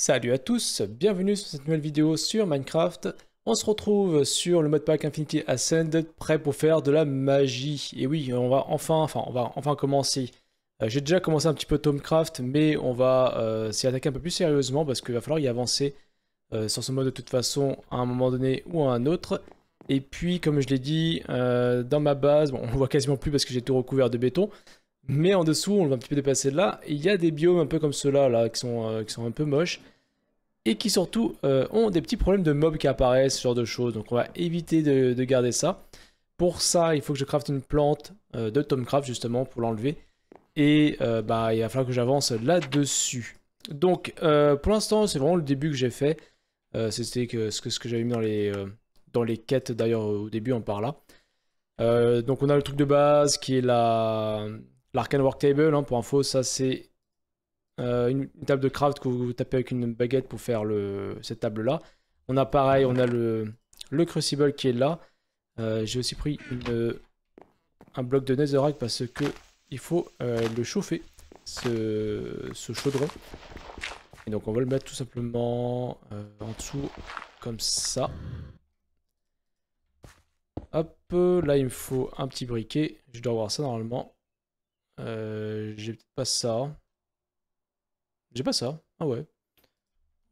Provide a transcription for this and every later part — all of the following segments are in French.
Salut à tous, bienvenue sur cette nouvelle vidéo sur Minecraft. On se retrouve sur le mode pack Infinity Ascended, prêt pour faire de la magie. Et oui, on va enfin, enfin, on va enfin commencer. Euh, j'ai déjà commencé un petit peu Tomcraft, mais on va euh, s'y attaquer un peu plus sérieusement parce qu'il va falloir y avancer euh, sur ce mode de toute façon à un moment donné ou à un autre. Et puis, comme je l'ai dit, dans ma base, on ne voit quasiment plus parce que j'ai tout recouvert de béton. Mais en dessous, on va un petit peu dépasser de là, il y a des biomes un peu comme ceux-là, là, qui, sont, euh, qui sont un peu moches, et qui surtout euh, ont des petits problèmes de mobs qui apparaissent, ce genre de choses. Donc on va éviter de, garder ça. Pour ça, il faut que je crafte une plante euh, de Tomcraft, justement, pour l'enlever. Et bah, il va falloir que j'avance là-dessus. Donc, pour l'instant, c'est vraiment le début que j'ai fait. C'était que, ce que, ce que j'avais mis dans les, dans les quêtes, d'ailleurs, au début, on par là. donc on a le truc de base qui est la L'arcane work table hein, pour info, ça c'est euh, une, table de craft que vous tapez avec une baguette pour faire le, cette table là. On a pareil, on a le, le crucible qui est là. Euh, j'ai aussi pris un bloc de netherrack parce que il faut euh, le chauffer, ce, ce, chaudron. Et donc on va le mettre tout simplement en dessous comme ça. Hop, là il me faut un petit briquet. Je dois avoir ça normalement. Euh, j'ai peut-être pas ça. J'ai pas ça. Ah ouais.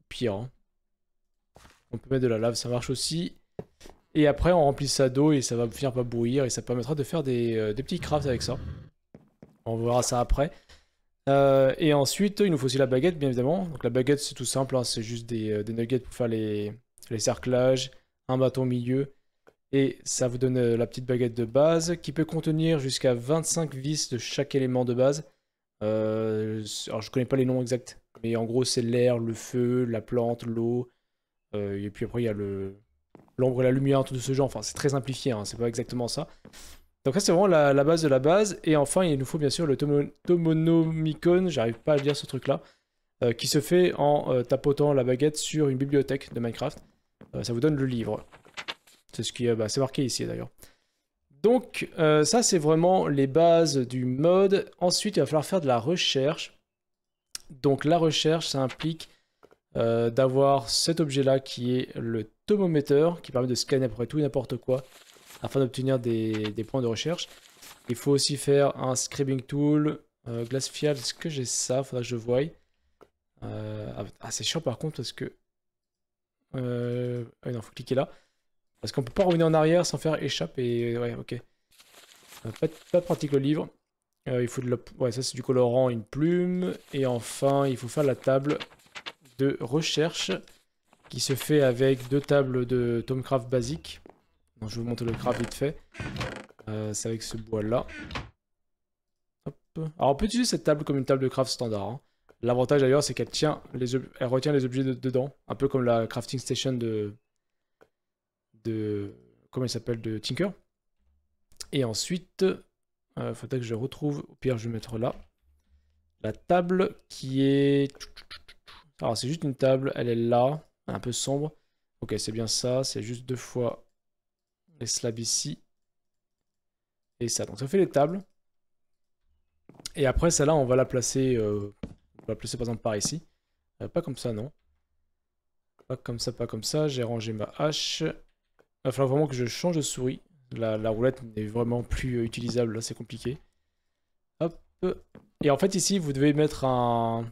Pire. Hein. On peut mettre de la lave, ça marche aussi. Et après, on remplit ça d'eau et ça va finir par bouillir et ça permettra de faire des, euh, des petits crafts avec ça. On verra ça après. Euh, et ensuite, il nous faut aussi la baguette, bien évidemment. Donc la baguette, c'est tout simple, hein. c'est juste des, nuggets pour faire les, les cerclages, un bâton au milieu, et ça vous donne euh, la petite baguette de base qui peut contenir jusqu'à 25 vis de chaque élément de base. Euh, alors je connais pas les noms exacts, mais en gros c'est l'air, le feu, la plante, l'eau. Euh, et puis après il y a l'ombre et la lumière, tout de ce genre. Enfin c'est très simplifié, hein, c'est pas exactement ça. Donc ça c'est vraiment la, base de la base. Et enfin il nous faut bien sûr le Tomonomicon, j'arrive pas à dire ce truc là, qui se fait en tapotant la baguette sur une bibliothèque de Minecraft. ça vous donne le livre. C'est ce qui euh, bah, marqué ici d'ailleurs. Donc euh, ça c'est vraiment les bases du mode. Ensuite il va falloir faire de la recherche. Donc la recherche ça implique euh, d'avoir cet objet là qui est le tomomètre qui permet de scanner à peu tout et n'importe quoi afin d'obtenir des, points de recherche. Il faut aussi faire un scribing tool. Euh, Fial, est-ce que j'ai ça Faudra que je voie. ah c'est chiant par contre parce que... ah non, faut cliquer là. Parce qu'on peut pas revenir en arrière sans faire échappe et... Ouais, ok. Euh, pas, pas pratique le livre. Euh, il faut de la... Ouais, ça c'est du colorant, une plume. Et enfin, il faut faire la table de recherche qui se fait avec deux tables de Tomcraft basique. je vais vous montrer le craft vite fait. Euh, c'est avec ce bois-là. Alors on peut utiliser cette table comme une table de craft standard. Hein. L'avantage d'ailleurs c'est qu'elle tient les retient les objets dedans, un peu comme la crafting station de de. Comment il s'appelle De Tinker. Et ensuite, euh, faudrait que je retrouve. Au pire, je vais mettre là. La table qui est. Alors, c'est juste une table. Elle est là. Un peu sombre. Ok, c'est bien ça. C'est juste deux fois les slabs ici. Et ça. Donc, ça fait les tables. Et après, celle-là, on va la placer. Euh, on va la placer par exemple par ici. Euh, pas comme ça, non. Pas comme ça, pas comme ça. J'ai rangé ma hache. Il va falloir vraiment que je change de souris. La, roulette n'est vraiment plus euh, utilisable, là c'est compliqué. Et en fait ici, vous devez mettre un,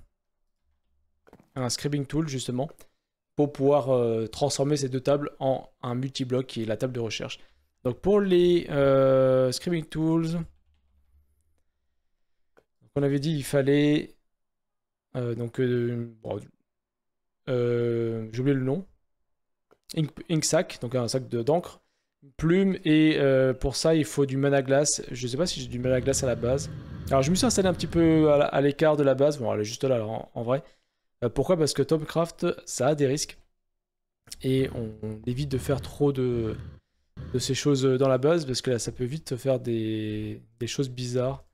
un scribing tool justement pour pouvoir euh, transformer ces deux tables en un multi-bloc qui est la table de recherche. Donc pour les euh, tools, on avait dit il fallait euh, donc j'ai oublié le nom, ink, sac, donc un sac d'encre, une plume, et euh, pour ça il faut du mana glace. Je sais pas si j'ai du mana glace à la base. Alors je me suis installé un petit peu à l'écart de la base, bon elle est juste là en, vrai. Euh, pourquoi Parce que Topcraft ça a des risques, et on, évite de faire trop de, de, ces choses dans la base, parce que là ça peut vite faire des, des choses bizarres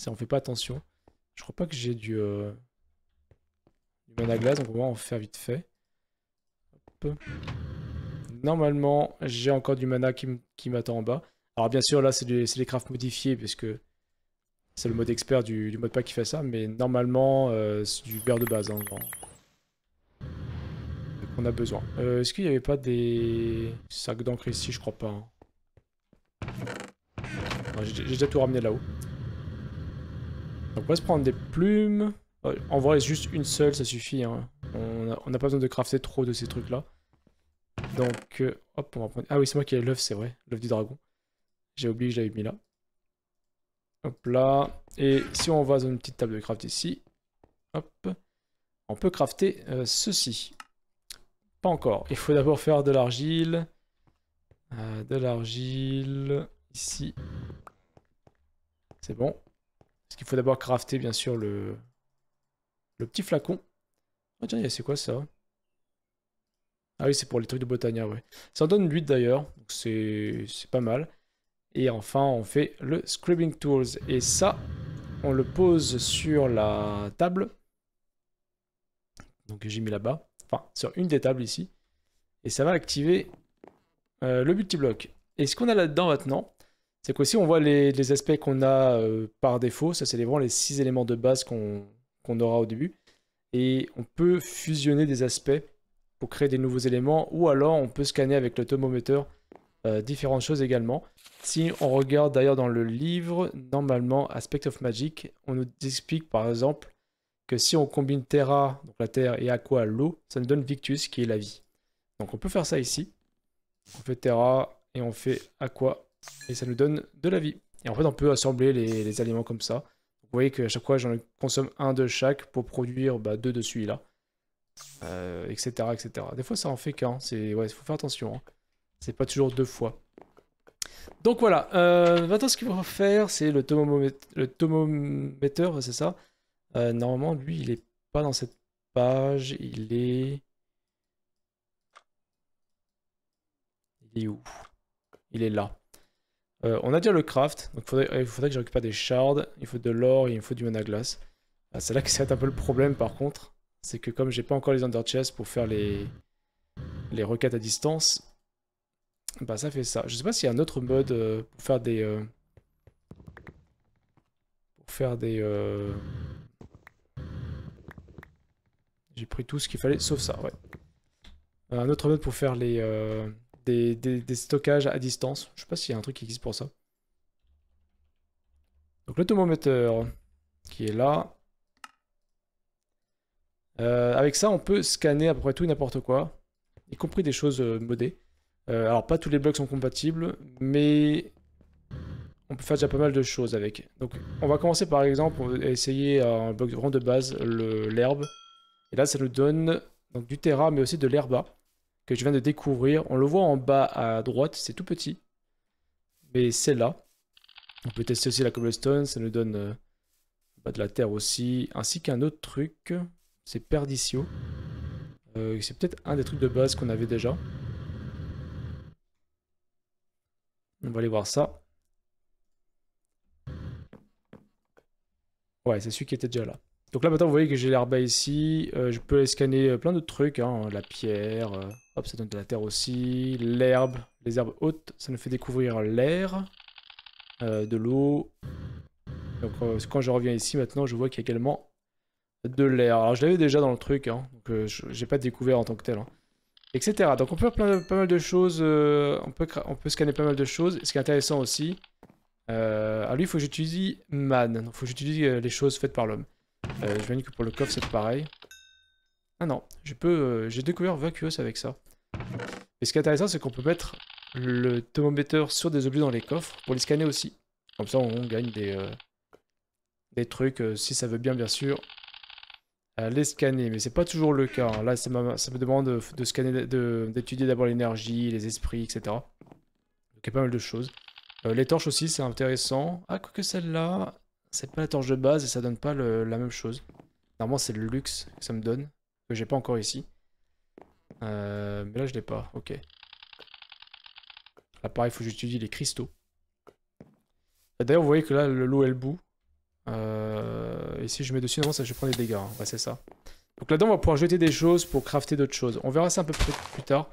si on fait pas attention. Je crois pas que j'ai du, euh, du mana glace, donc on va en faire vite fait. Normalement, j'ai encore du mana qui m'attend en bas. Alors bien sûr, là, c'est les crafts modifiés, puisque c'est le mode expert du, mode pack qui fait ça, mais normalement, euh, c'est du beurre de base, hein, on a besoin. Euh, est-ce qu'il n'y avait pas des sacs d'encre ici Je crois pas. Hein. J'ai déjà tout ramené là-haut. on va se prendre des plumes. Euh, en vrai, juste une seule, ça suffit. Hein on n'a pas besoin de crafter trop de ces trucs-là. Donc, euh, hop, on va prendre... Ah oui, c'est moi qui ai l'œuf, c'est vrai, l'œuf du dragon. J'ai oublié, je l'avais mis là. Hop là. Et si on va dans une petite table de craft ici, hop, on peut crafter euh, ceci. Pas encore. Il faut d'abord faire de l'argile. Euh, de l'argile ici. C'est bon. Parce qu'il faut d'abord crafter bien sûr le, le petit flacon. Ah tiens, c'est quoi ça Ah oui, c'est pour les trucs de Botania, ouais. Ça en donne 8 d'ailleurs, donc c'est pas mal. Et enfin, on fait le Scribbling Tools. Et ça, on le pose sur la table. Donc j'ai mis là-bas. Enfin, sur une des tables ici. Et ça va activer euh, le multi Et ce qu'on a là-dedans maintenant, c'est qu'aussi on voit les, aspects qu'on a euh, par défaut. Ça, c'est vraiment les 6 éléments de base qu'on aura au début et on peut fusionner des aspects pour créer des nouveaux éléments ou alors on peut scanner avec le tomomètre euh, différentes choses également. Si on regarde d'ailleurs dans le livre, normalement Aspect of Magic, on nous explique par exemple que si on combine Terra, donc la Terre, et Aqua, l'eau, ça nous donne Victus qui est la vie. Donc on peut faire ça ici. On fait Terra et on fait Aqua et ça nous donne de la vie. Et en fait on peut assembler les, les aliments comme ça. Vous voyez qu'à chaque fois, j'en consomme un de chaque pour produire bah, deux de celui-là. etc., euh, etc. Des fois, ça en fait qu'un. C'est ouais, faut faire attention. Hein. C'est pas toujours deux fois. Donc voilà. Euh, maintenant, ce qu'il faut faire, c'est le, le c'est ça. Euh, normalement, lui, il est pas dans cette page. Il est. Il est où Il est là. Euh, on a déjà le craft, donc il faudrait que je récupère des shards, il faut de l'or et il faut du mana glace. Ah, c'est là que c'est un peu le problème par contre, c'est que comme j'ai pas encore les under chests pour faire les, les requêtes à distance, bah ça fait ça. Je sais pas s'il y a un autre mode euh, pour faire des... Euh, pour faire des... J'ai pris tout ce qu'il fallait, sauf ça, ouais. Un autre mode pour faire les des, stockages à distance. Je sais pas s'il y a un truc qui existe pour ça. Donc le thermomètre qui est là. Euh, avec ça, on peut scanner à peu près tout et n'importe quoi, y compris des choses euh, modées. Euh, alors pas tous les blocs sont compatibles, mais on peut faire déjà pas mal de choses avec. Donc on va commencer par exemple, essayer un bloc de de base, l'herbe. Et là, ça nous donne donc, du terra, mais aussi de l'herba que je viens de découvrir. On le voit en bas à droite, c'est tout petit. Mais c'est là. On peut tester aussi la cobblestone, ça nous donne euh, bah, de la terre aussi. Ainsi qu'un autre truc, c'est Perdicio. Euh, c'est peut-être un des trucs de base qu'on avait déjà. On va aller voir ça. Ouais, c'est celui qui était déjà là. Donc là maintenant vous voyez que j'ai l'herbe ici, euh, je peux aller scanner euh, plein de trucs, hein. la pierre, euh, hop ça donne de la terre aussi, l'herbe, les herbes hautes, ça nous fait découvrir l'air, de l'eau. Donc quand je reviens ici maintenant je vois qu'il y a également de l'air. Alors je l'avais déjà dans le truc, hein, donc j'ai pas découvert en tant que tel. Hein. etc. Donc on peut faire plein, pas mal de choses, on, peut, scanner pas mal de choses. Ce qui est intéressant aussi, alors lui il faut que j'utilise man, il faut que j'utilise les choses faites par l'homme. Euh, je viens que pour le coffre, c'est pareil. Ah non, je peux. Euh, j'ai découvert vacuos avec ça. Et ce qui est intéressant, c'est qu'on peut mettre le thermomètre sur des objets dans les coffres pour les scanner aussi. Comme ça, on gagne des, euh, des trucs, si ça veut bien, bien sûr, les scanner. Mais c'est pas toujours le cas. Hein. Là, ça me, ça me demande de, d'étudier d'abord l'énergie, les esprits, etc. Donc, il y a pas mal de choses. les torches aussi, c'est intéressant. Ah, quoi que celle-là, c'est pas la torche de base et ça donne pas la même chose. Normalement, c'est le luxe que ça me donne, que j'ai pas encore ici. Euh, mais là, je l'ai pas. Ok. Là, pareil, il faut que j'utilise les cristaux. D'ailleurs, vous voyez que là, l'eau, elle bout. Euh, et si je mets dessus, normalement, ça, je prends des dégâts. Hein. c'est ça. Donc là-dedans, on va pouvoir jeter des choses pour crafter d'autres choses. On verra ça un peu plus, tard.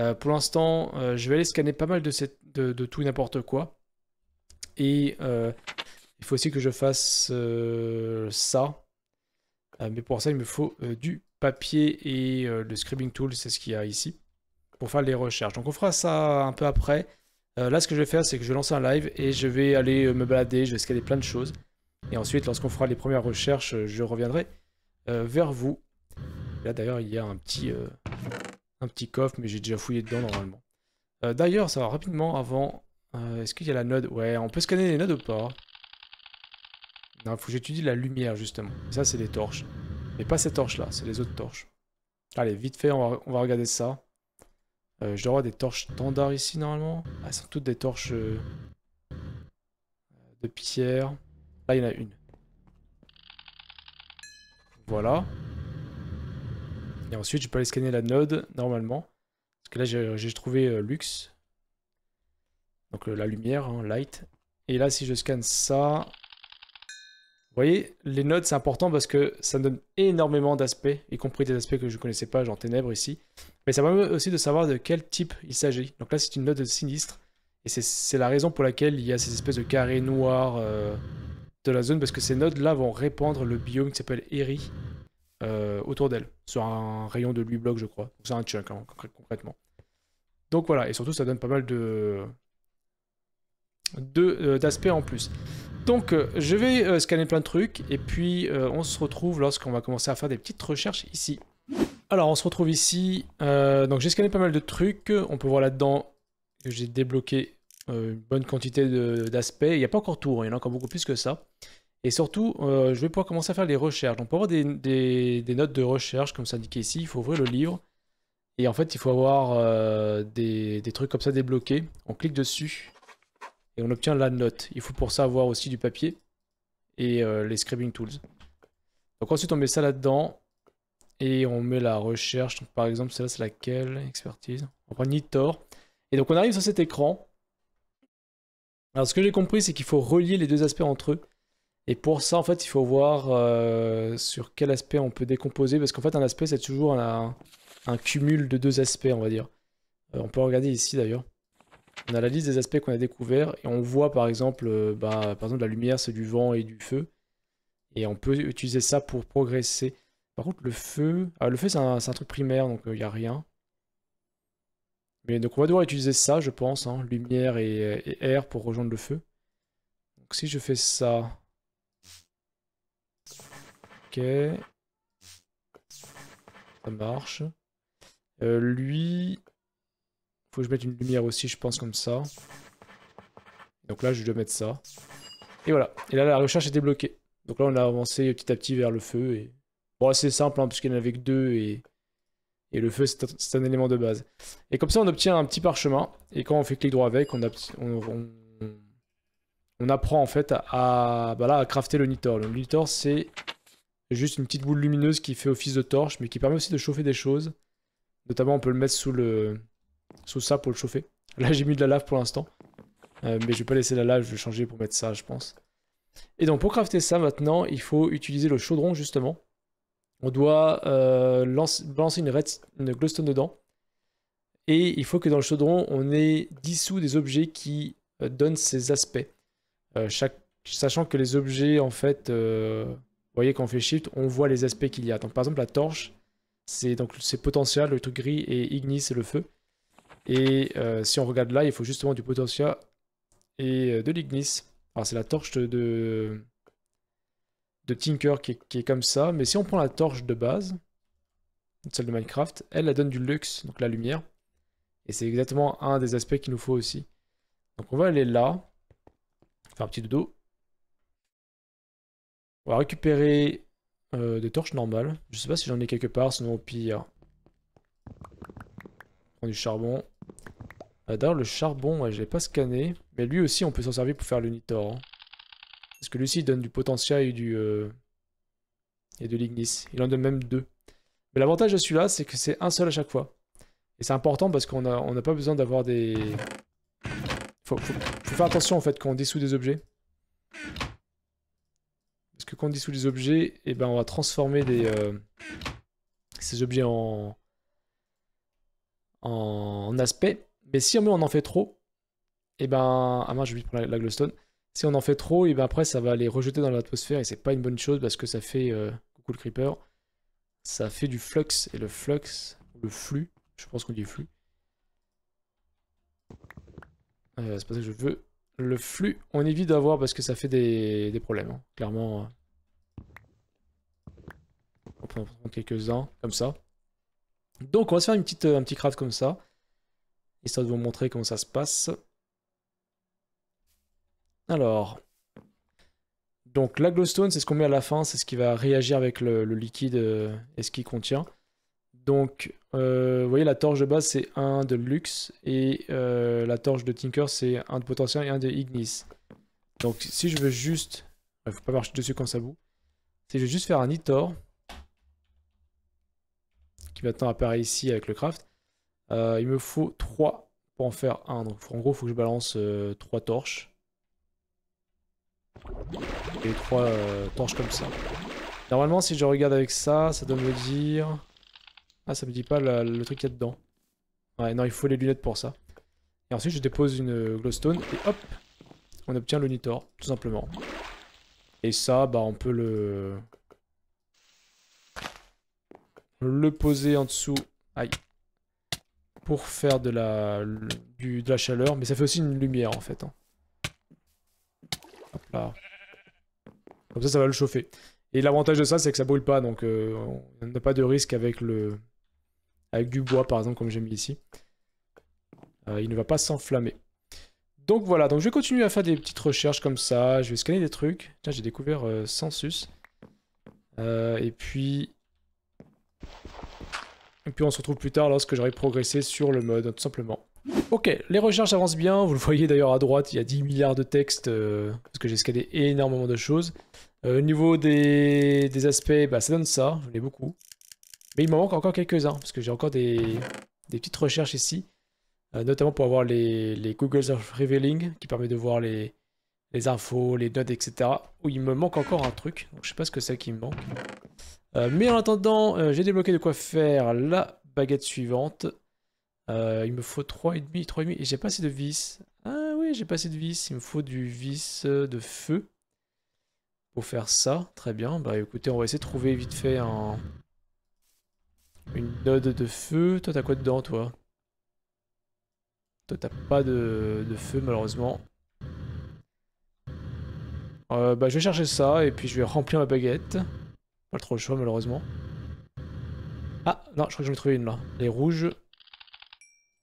Euh, pour l'instant, je vais aller scanner pas mal de, tout et n'importe quoi. Et il faut aussi que je fasse euh, ça. Euh, mais pour ça, il me faut euh, du papier et le scribing tool, c'est ce qu'il y a ici, pour faire les recherches. Donc on fera ça un peu après. là, ce que je vais faire, c'est que je lance un live et je vais aller me balader, je vais scanner plein de choses. Et ensuite, lorsqu'on fera les premières recherches, je reviendrai vers vous. Là, d'ailleurs, il y a un petit, un petit coffre, mais j'ai déjà fouillé dedans normalement. D'ailleurs, ça va rapidement avant... Est-ce qu'il y a la node Ouais, on peut scanner les nodes ou pas il faut que j'étudie la lumière, justement. ça, c'est des torches. Mais pas ces torches-là, c'est les autres torches. Allez, vite fait, on va, regarder ça. Euh, je dois avoir des torches standards ici, normalement. Ah, c'est sont toutes des torches euh, de pierre. Là, il y en a une. Voilà. Et ensuite, je peux aller scanner la node, normalement. Parce que là, j'ai trouvé euh, luxe. Donc la lumière, hein, light. Et là, si je scanne ça, vous voyez, les notes, c'est important parce que ça donne énormément d'aspects, y compris des aspects que je ne connaissais pas, genre ténèbres ici. Mais ça permet aussi de savoir de quel type il s'agit. Donc là, c'est une note sinistre. Et c'est la raison pour laquelle il y a ces espèces de carrés noirs euh, de la zone, parce que ces notes là vont répandre le biome qui s'appelle Eri euh, autour d'elle, sur un rayon de 8 blocs, je crois. C'est un chunk, hein, concrètement. Donc voilà, et surtout, ça donne pas mal de euh, d'aspects en plus. Donc, euh, je vais euh, scanner plein de trucs et puis euh, on se retrouve lorsqu'on va commencer à faire des petites recherches ici. Alors, on se retrouve ici. donc, j'ai scanné pas mal de trucs. On peut voir là-dedans que j'ai débloqué une bonne quantité d'aspects. Il n'y a pas encore tout, hein, il y en a encore beaucoup plus que ça. Et surtout, je vais pouvoir commencer à faire les recherches. Donc pour avoir des, notes de recherche, comme ça indiqué ici, il faut ouvrir le livre. Et en fait, il faut avoir des, des, trucs comme ça débloqués. On clique dessus et on obtient la note. Il faut pour ça avoir aussi du papier et euh, les scribbling tools. Donc ensuite on met ça là-dedans et on met la recherche. Donc par exemple celle-là c'est laquelle Expertise. On prend Nitor. Et donc on arrive sur cet écran. Alors ce que j'ai compris c'est qu'il faut relier les deux aspects entre eux. Et pour ça en fait il faut voir euh, sur quel aspect on peut décomposer parce qu'en fait un aspect c'est toujours un, cumul de deux aspects on va dire. Euh, on peut regarder ici d'ailleurs on a la liste des aspects qu'on a découverts et on voit par exemple, euh, bah, par exemple la lumière c'est du vent et du feu. Et on peut utiliser ça pour progresser. Par contre le feu, ah, le feu c'est un, truc primaire donc il euh, n'y a rien. Mais donc on va devoir utiliser ça je pense, hein, lumière euh, et, air pour rejoindre le feu. Donc si je fais ça... Ok. Ça marche. lui, faut que je mette une lumière aussi, je pense, comme ça. Donc là, je dois mettre ça. Et voilà. Et là, la recherche était débloquée. Donc là, on a avancé petit à petit vers le feu. Et... Bon, c'est simple, hein, puisqu'il n'y en avait que deux. Et, et le feu, c'est un... élément de base. Et comme ça, on obtient un petit parchemin. Et quand on fait clic droit avec, on, apprend en fait à, Bah à crafter le Nitor. Le Nitor, c'est juste une petite boule lumineuse qui fait office de torche, mais qui permet aussi de chauffer des choses. Notamment, on peut le mettre sous le, sous ça pour le chauffer. Là, j'ai mis de la lave pour l'instant. Euh, mais je vais pas laisser la lave, je vais changer pour mettre ça, je pense. Et donc, pour crafter ça, maintenant, il faut utiliser le chaudron, justement. On doit euh, lancer, une, red, une glowstone dedans. Et il faut que dans le chaudron, on ait dissous des objets qui euh, donnent ces aspects. sachant que les objets, en fait... Vous voyez, quand on fait Shift, on voit les aspects qu'il y a. Donc, par exemple, la torche, c'est donc c'est potentiel, le truc gris, et Ignis, c'est le feu. Et euh, si on regarde là, il faut justement du potentiel et euh, de l'Ignis. Alors c'est la torche de, de Tinker qui est, comme ça. Mais si on prend la torche de base, celle de Minecraft, elle la donne du luxe, donc la lumière. Et c'est exactement un des aspects qu'il nous faut aussi. Donc on va aller là, faire un petit dodo. On va récupérer euh, des torches normales. Je sais pas si j'en ai quelque part, sinon au pire... prend du charbon. D'ailleurs, le charbon, je je l'ai pas scanné. Mais lui aussi, on peut s'en servir pour faire le nitor, hein. Parce que lui aussi, il donne du potentiel et du... Euh, et de l'ignis. Il en donne même deux. Mais l'avantage de celui-là, c'est que c'est un seul à chaque fois. Et c'est important parce qu'on n'a on pas besoin d'avoir des... Il faut, faire attention en fait quand on dissout des objets. Parce que quand on dissout des objets, et eh ben on va transformer des, euh, ces objets en, en aspect. Mais si on en fait trop, et eh ben, ah moi je vais pour la, glowstone. Si on en fait trop, et eh ben après, ça va aller rejeter dans l'atmosphère et c'est pas une bonne chose parce que ça fait, euh, coucou le creeper, ça fait du flux et le flux, le flux, je pense qu'on dit flux. Euh, c'est pas ça que je veux. Le flux, on évite d'avoir parce que ça fait des, problèmes, hein. clairement. Euh. On va prendre quelques-uns, comme ça. Donc on va se faire une petite, un petit craft comme ça histoire de vous montrer comment ça se passe. Alors, donc la glowstone, c'est ce qu'on met à la fin, c'est ce qui va réagir avec le, liquide euh, et ce qu'il contient. Donc, euh, vous voyez, la torche de base, c'est un de luxe, et euh, la torche de Tinker, c'est un de potentiel et un de ignis. Donc, si je veux juste... Il faut pas marcher dessus quand ça boue. Si je veux juste faire un Itor, qui maintenant apparaît ici avec le craft, euh, il me faut 3 pour en faire un. Donc en gros, il faut que je balance euh, trois 3 torches. Et 3 euh, torches comme ça. Normalement, si je regarde avec ça, ça doit me dire... Ah, ça me dit pas le truc qu'il y a dedans. Ouais, non, il faut les lunettes pour ça. Et ensuite, je dépose une glowstone et hop, on obtient le Nitor, tout simplement. Et ça, bah, on peut le... Le poser en dessous. Aïe pour faire de la, de la chaleur, mais ça fait aussi une lumière en fait. Hein. Comme ça, ça va le chauffer. Et l'avantage de ça, c'est que ça brûle pas, donc euh, on n'a pas de risque avec le avec du bois, par exemple, comme j'ai mis ici. Euh, il ne va pas s'enflammer. Donc voilà, donc je vais continuer à faire des petites recherches comme ça. Je vais scanner des trucs. Tiens, j'ai découvert euh, Census. Euh, et puis, et puis on se retrouve plus tard lorsque j'aurai progressé sur le mode, tout simplement. Ok, les recherches avancent bien, vous le voyez d'ailleurs à droite, il y a 10 milliards de textes, euh, parce que j'ai scalé énormément de choses. Euh, au niveau des, aspects, bah, ça donne ça, j'en ai beaucoup. Mais il me manque encore quelques-uns, parce que j'ai encore des, petites recherches ici, euh, notamment pour avoir les, les Google Revealing, qui permet de voir les, infos, les notes, etc. Où il me manque encore un truc, donc je sais pas ce que c'est qui me manque. Euh, mais en attendant, euh, j'ai débloqué de quoi faire la baguette suivante. Euh, il me faut 3,5, 3,5. Et, j'ai pas assez de vis. Ah oui, j'ai pas assez de vis. Il me faut du vis de feu. Pour faire ça. Très bien. Bah écoutez, on va essayer de trouver vite fait un... Une node de feu. Toi, t'as quoi dedans, toi Toi, t'as pas de... feu, malheureusement. bah, je vais chercher ça et puis je vais remplir ma baguette trop le choix, malheureusement. Ah, non, je crois que j'en ai trouvé une, là. Les rouges.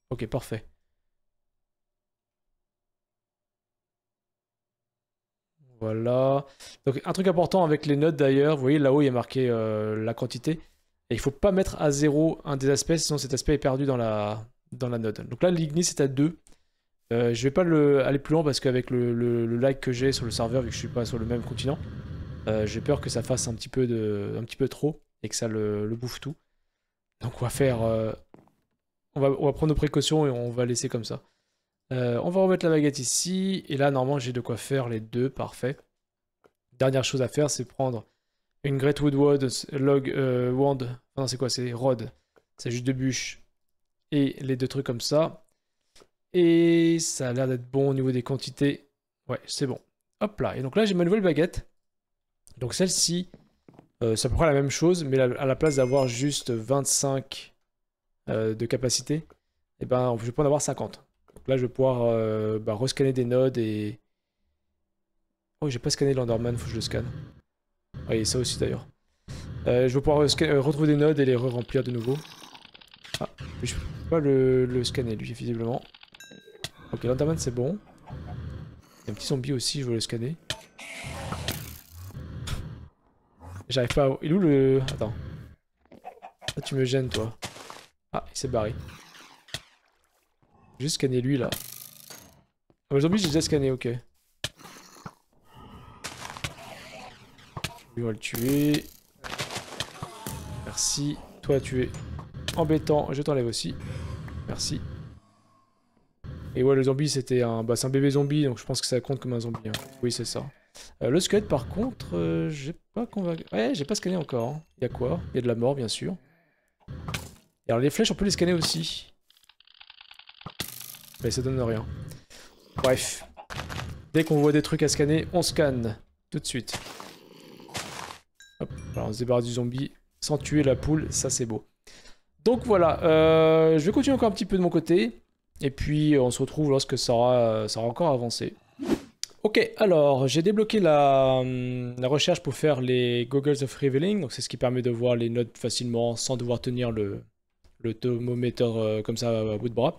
Ok, parfait. Voilà. Donc, un truc important avec les notes, d'ailleurs. Vous voyez, là-haut, il y a marqué euh, la quantité. Et il faut pas mettre à zéro un des aspects, sinon cet aspect est perdu dans la, dans la note. Donc là, l'ignis est à 2. Euh, je vais pas le, aller plus loin parce qu'avec le, le, like que j'ai sur le serveur, vu que je suis pas sur le même continent, euh, j'ai peur que ça fasse un petit peu, de, un petit peu trop et que ça le, bouffe tout. Donc on va faire... Euh, on, va, prendre nos précautions et on va laisser comme ça. Euh, on va remettre la baguette ici. Et là, normalement, j'ai de quoi faire les deux. Parfait. Dernière chose à faire, c'est prendre une Great Wood Wand. Log, wand. Enfin, c'est quoi C'est Rod. C'est juste deux bûches. Et les deux trucs comme ça. Et ça a l'air d'être bon au niveau des quantités. Ouais, c'est bon. Hop là. Et donc là, j'ai ma nouvelle baguette. Donc celle-ci, euh, c'est à peu près la même chose, mais à la place d'avoir juste 25 euh, de capacité, et eh ben, je vais pouvoir en avoir 50. Donc là, je vais pouvoir euh, bah, rescanner des nodes et... Oh, j'ai pas scanné l'Enderman, faut que je le scanne. Oui, ah, ça aussi d'ailleurs. Euh, je vais pouvoir retrouver des nodes et les re-remplir de nouveau. Ah, je peux pas le, scanner lui, visiblement. Ok, l'Enderman c'est bon. Il y a un petit zombie aussi, je veux le scanner. J'arrive pas à... Il est où le... Attends. Ah, tu me gênes, toi. Ah, il s'est barré. Juste scanner lui, là. Le zombie, j'ai déjà scanné, ok. on va le tuer. Merci. Toi, tu es embêtant. Je t'enlève aussi. Merci. Et ouais, le zombie, c'était un... Bah, c'est un bébé zombie, donc je pense que ça compte comme un zombie. Hein. Oui, c'est ça. Euh, le squelette, par contre, je euh, j'ai pas convaincu. Ouais, j'ai pas scanné encore. Hein. Il y a quoi Il y a de la mort, bien sûr. alors, les flèches, on peut les scanner aussi. Mais ça donne rien. Bref. Dès qu'on voit des trucs à scanner, on scanne. Tout de suite. Hop, on se débarrasse du zombie sans tuer la poule, ça c'est beau. Donc voilà, euh, je vais continuer encore un petit peu de mon côté. Et puis on se retrouve lorsque ça ça aura encore avancé. Ok, alors j'ai débloqué hum, la, recherche pour faire les goggles of revealing, donc c'est ce qui permet de voir les notes facilement sans devoir tenir le, le thermomètre euh, comme ça à bout de bras.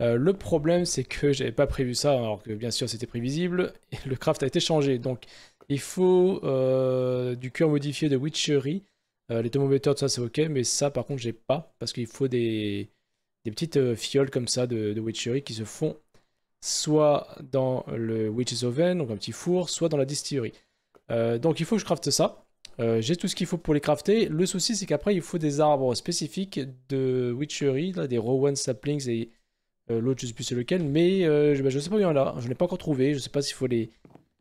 Euh, le problème c'est que j'avais pas prévu ça, alors que bien sûr c'était prévisible, et le craft a été changé, donc il faut euh, du cœur modifié de witchery. les thermomètres, ça c'est ok, mais ça par contre j'ai pas, parce qu'il faut des, petites fioles comme ça de, de witchery qui se font soit dans le Witch's Oven, donc un petit four, soit dans la distillerie. Euh, donc il faut que je crafte ça. Euh, j'ai tout ce qu'il faut pour les crafter. Le souci, c'est qu'après, il faut des arbres spécifiques de Witchery, là, des Rowan Saplings et euh, l'autre, je ne sais plus c'est lequel, mais je ne ben, sais pas où il y en a. Je ne l'ai pas encore trouvé. Je ne sais pas s'il faut les,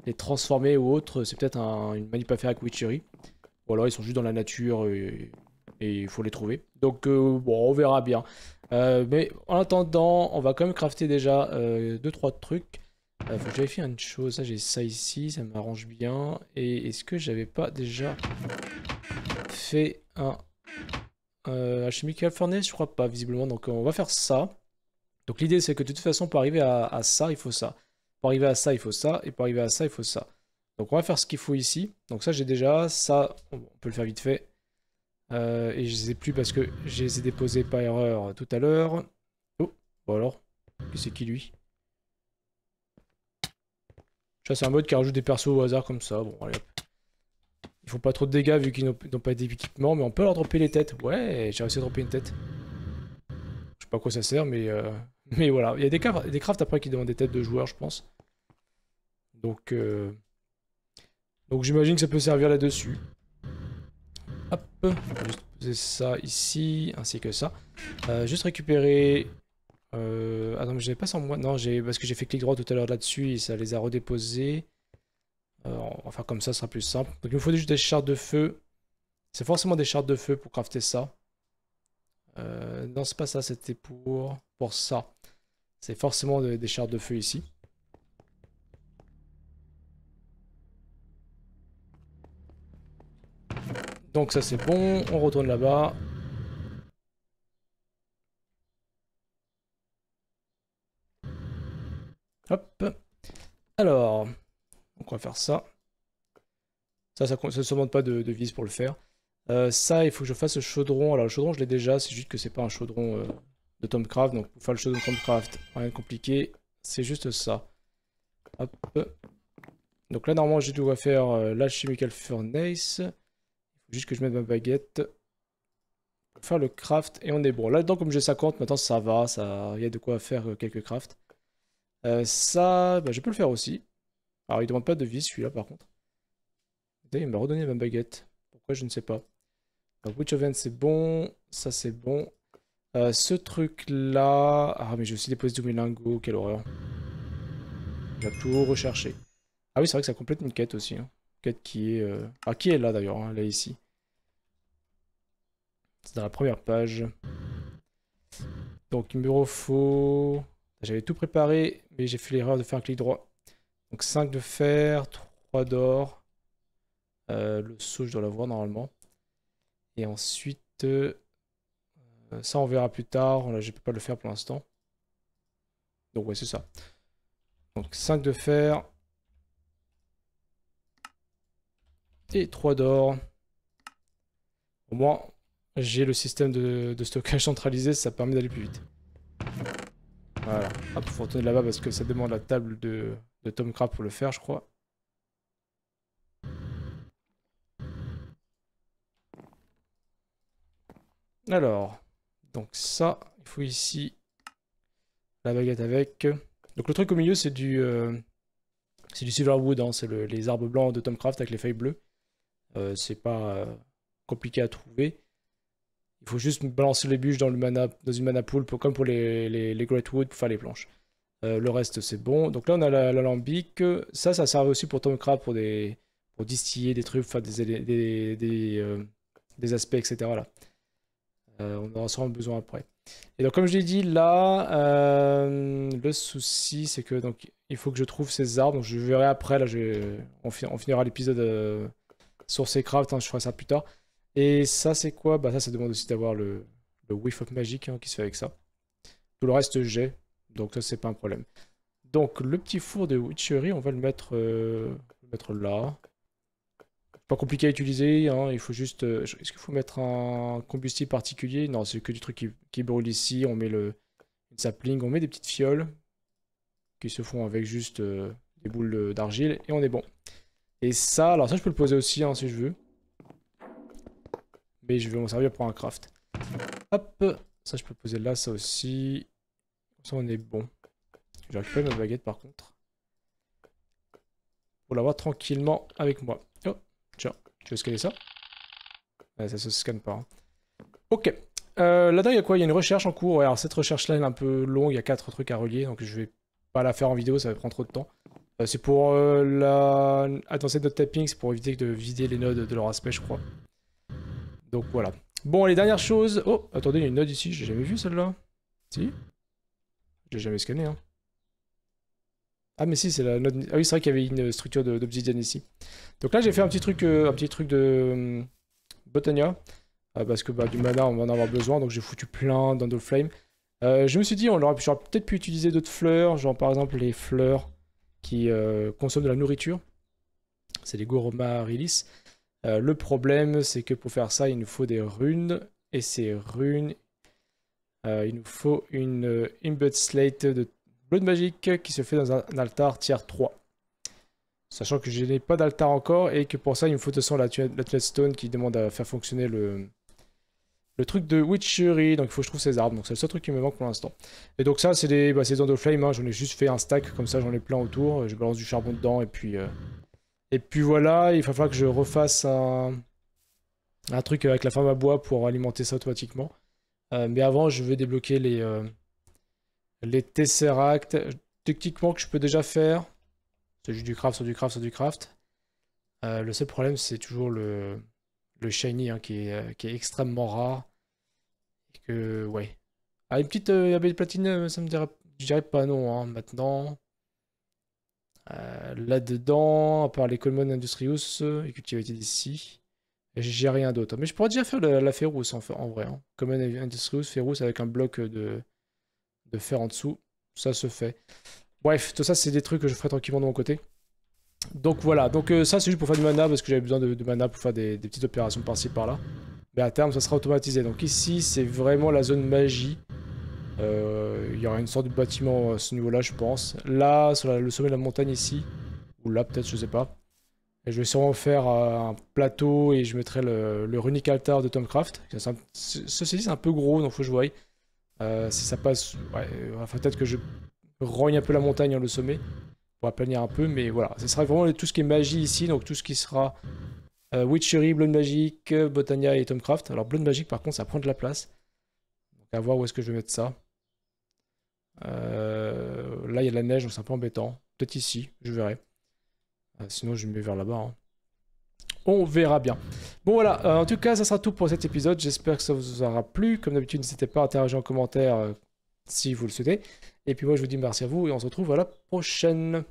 les, transformer ou autre. C'est peut-être une manip à faire avec Witchery. Ou alors, ils sont juste dans la nature et il faut les trouver. Donc, bon, on verra bien. Euh, mais en attendant, on va quand même crafter déjà 2-3 euh, trucs. Euh, faut que j'aille une chose. j'ai ça ici, ça m'arrange bien. Et est-ce que j'avais pas déjà fait un, un chemical furnace Je crois pas, visiblement. Donc, on va faire ça. Donc, l'idée, c'est que de toute façon, pour arriver à ça, il faut ça. Pour arriver à ça, il faut ça. Et pour arriver à ça, il faut ça. Donc on va faire ce qu'il faut ici. Donc ça j'ai déjà, ça on peut le faire vite fait. Euh, et je les ai plus parce que je les ai déposés par erreur tout à l'heure. Oh, bon alors, c'est qui lui Ça c'est un mode qui rajoute des persos au hasard comme ça. Bon, allez hop. Ils font pas trop de dégâts vu qu'ils n'ont pas d'équipement, mais on peut leur dropper les têtes. Ouais, j'ai réussi à dropper une tête. Je sais pas à quoi ça sert, mais, euh, mais voilà. Il y a des, crafts, des crafts après qui demandent des têtes de joueurs, je pense. Donc, euh, Donc j'imagine que ça peut servir là-dessus. Hop, juste poser ça ici, ainsi que ça. Euh, juste récupérer... Ah euh, non, mais je n'ai pas sans moi. Non, parce que j'ai fait clic droit tout à l'heure là-dessus et ça les a redéposés. enfin, comme ça, ça sera plus simple. Donc, il me faut juste des chars de feu. C'est forcément des chars de feu pour crafter ça. Euh, non, c'est pas ça, c'était pour... pour ça. C'est forcément des, des de feu ici. Donc ça c'est bon, on retourne là-bas. Hop. Alors, on va faire ça. Ça, ça ne se demande pas de, vis pour le faire. Euh, ça, il faut que je fasse le chaudron. Alors le chaudron, je l'ai déjà, c'est juste que c'est pas un chaudron euh, de Tomcraft. Donc pour faire le chaudron de Tomcraft, rien de compliqué, c'est juste ça. Hop. Donc là, normalement, j'ai tout à faire euh, l'alchimical la Furnace juste que je mette ma baguette. Faire le craft et on est bon. Là dedans comme j'ai 50, maintenant ça va, ça, il y a de quoi faire euh, quelques crafts. Euh, ça, bah, je peux le faire aussi. Alors il demande pas de vie celui-là par contre. il m'a redonné ma baguette. Pourquoi je ne sais pas. Donc, Witch End, c'est bon, ça c'est bon. Euh, ce truc là... Ah mais j'ai aussi déposé du mes lingots, quelle horreur. Il tout recherché. Ah oui c'est vrai que ça complète une quête aussi. Hein qui est... Euh, qui est là d'ailleurs, hein, là ici. C'est dans la première page. Donc, bureau faux. J'avais tout préparé, mais j'ai fait l'erreur de faire un clic droit. Donc, 5 de fer, 3 d'or. Euh, le sou, je dois l'avoir normalement. Et ensuite... Euh, ça, on verra plus tard. Là, je peux pas le faire pour l'instant. Donc, ouais, c'est ça. Donc, 5 de fer, et 3 d'or. Au moins, j'ai le système de, stockage centralisé, ça permet d'aller plus vite. Voilà. Hop, ah, faut retourner là-bas parce que ça demande la table de, de Tom pour le faire, je crois. Alors, donc ça, il faut ici la baguette avec. Donc le truc au milieu, c'est du, euh, c'est du silverwood, hein. c'est les arbres blancs de Tomcraft avec les feuilles bleues. Euh, c'est pas euh, compliqué à trouver. Il faut juste balancer les bûches dans, le mana, dans une mana pool, comme pour les, les, les pour faire les planches. Euh, le reste, c'est bon. Donc là, on a l'alambic. La ça, ça sert aussi pour Tomcraft, pour, des, pour distiller des trucs, enfin des, des, des, aspects, etc. Là. on en sera besoin après. Et donc, comme je l'ai dit, là, le souci, c'est que donc, il faut que je trouve ces arbres. je verrai après. Là, je, on, on finira l'épisode sur craft, crafts, hein, je ferai ça plus tard. Et ça, c'est quoi Bah, ça, ça demande aussi d'avoir le, le Whiff of Magic hein, qui se fait avec ça. Tout le reste, j'ai. Donc, ça, c'est pas un problème. Donc, le petit four de Witchery, on va le mettre, euh, mettre là. Pas compliqué à utiliser. Hein, il faut juste. Euh, est-ce qu'il faut mettre un combustible particulier Non, c'est que du truc qui, brûle ici. On met le sapling, on met des petites fioles qui se font avec juste euh, des boules d'argile et on est bon. Et ça, alors ça je peux le poser aussi hein, si je veux. Mais je vais m'en servir pour un craft. Hop, ça je peux poser là, ça aussi. Comme ça on est bon. j'ai récupéré ma baguette par contre. Pour l'avoir tranquillement avec moi. Oh, tiens, tu veux scanner ça Ça se scanne pas. Hein. Ok. Euh, là-dedans, il y a quoi Il y a une recherche en cours. alors cette recherche-là, elle est un peu longue. Il y a quatre trucs à relier, donc je vais pas la faire en vidéo, ça va prendre trop de temps. Euh, c'est pour euh, la... Attends, c'est notre tapping, c'est pour éviter de vider les nodes de leur aspect, je crois. Donc voilà. Bon, les dernières choses... Oh, attendez, il y a une node ici, j'ai jamais vu celle-là. Si J'ai jamais scanné, hein. Ah mais si, c'est la node... Ah oui, c'est vrai qu'il y avait une structure d'obsidienne ici. Donc là, j'ai fait un petit truc, euh, un petit truc de... Hum, Botania. Ah, parce que bah, du mana, on va en avoir besoin, donc j'ai foutu plein dans Flame. je me suis dit, on aurait peut-être pu utiliser d'autres fleurs, genre par exemple les fleurs qui euh, consomme de la nourriture. C'est les Gourma Rilis, euh, le problème, c'est que pour faire ça, il nous faut des runes. Et ces runes, euh, il nous faut une imbued Slate de Blood Magic qui se fait dans un, altar tier 3. Sachant que je n'ai pas d'altar encore et que pour ça, il me faut de toute façon la, la Stone qui demande à faire fonctionner le, le truc de Witchery, donc il faut que je trouve ces arbres, donc c'est le seul truc qui me manque pour l'instant. Et donc ça, c'est des, bah, de flame, hein. j'en ai juste fait un stack, comme ça j'en ai plein autour, je balance du charbon dedans, et puis... Euh, et puis voilà, il va falloir que je refasse un, un truc avec la femme à bois pour alimenter ça automatiquement. Euh, mais avant, je vais débloquer les, euh, les tesseracts, techniquement que je peux déjà faire. C'est juste du craft sur du craft sur du craft. le seul problème, c'est toujours le, le shiny hein, qui, est, qui est extrêmement rare que, ouais. Ah, une petite euh, abbaye de platine, ça me dirait, pas non, hein, maintenant. Euh, là-dedans, à part les Colmon Industrius euh, et cultivated d'ici, j'ai rien d'autre. Mais je pourrais déjà faire la, la Ferrous en, en, vrai. Hein. Common Industrius, Ferrous avec un bloc de, de fer en dessous. Ça se fait. Bref, tout ça, c'est des trucs que je ferai tranquillement de mon côté. Donc voilà, donc ça c'est juste pour faire du mana parce que j'avais besoin de, mana pour faire des, des petites opérations par-ci par-là. Mais à terme, ça sera automatisé. Donc ici, c'est vraiment la zone magie. Euh, il y aura une sorte de bâtiment à ce niveau-là, je pense. Là, sur le sommet de la montagne ici, ou là peut-être, je sais pas. Et je vais sûrement faire euh, un plateau et je mettrai le, runic altar de Tomcraft. ceci dit, c'est un peu gros, donc il faut que je voie. Euh, si ça passe, ouais, peut-être que je rogne un peu la montagne, hein, le sommet, pour aplanir un peu. Mais voilà, ce sera vraiment tout ce qui est magie ici, donc tout ce qui sera euh, Witchery, Blood Magic, euh, Botania et Tomcraft. Alors Blood Magic par contre ça prend de la place. Donc à voir où est-ce que je vais mettre ça. Euh, là il y a de la neige donc c'est un peu embêtant. Peut-être ici, je verrai. sinon je me mets vers là-bas. Hein. On verra bien. Bon voilà, en tout cas ça sera tout pour cet épisode. J'espère que ça vous aura plu. Comme d'habitude n'hésitez pas à interagir en commentaire si vous le souhaitez. Et puis moi je vous dis merci à vous et on se retrouve à la prochaine.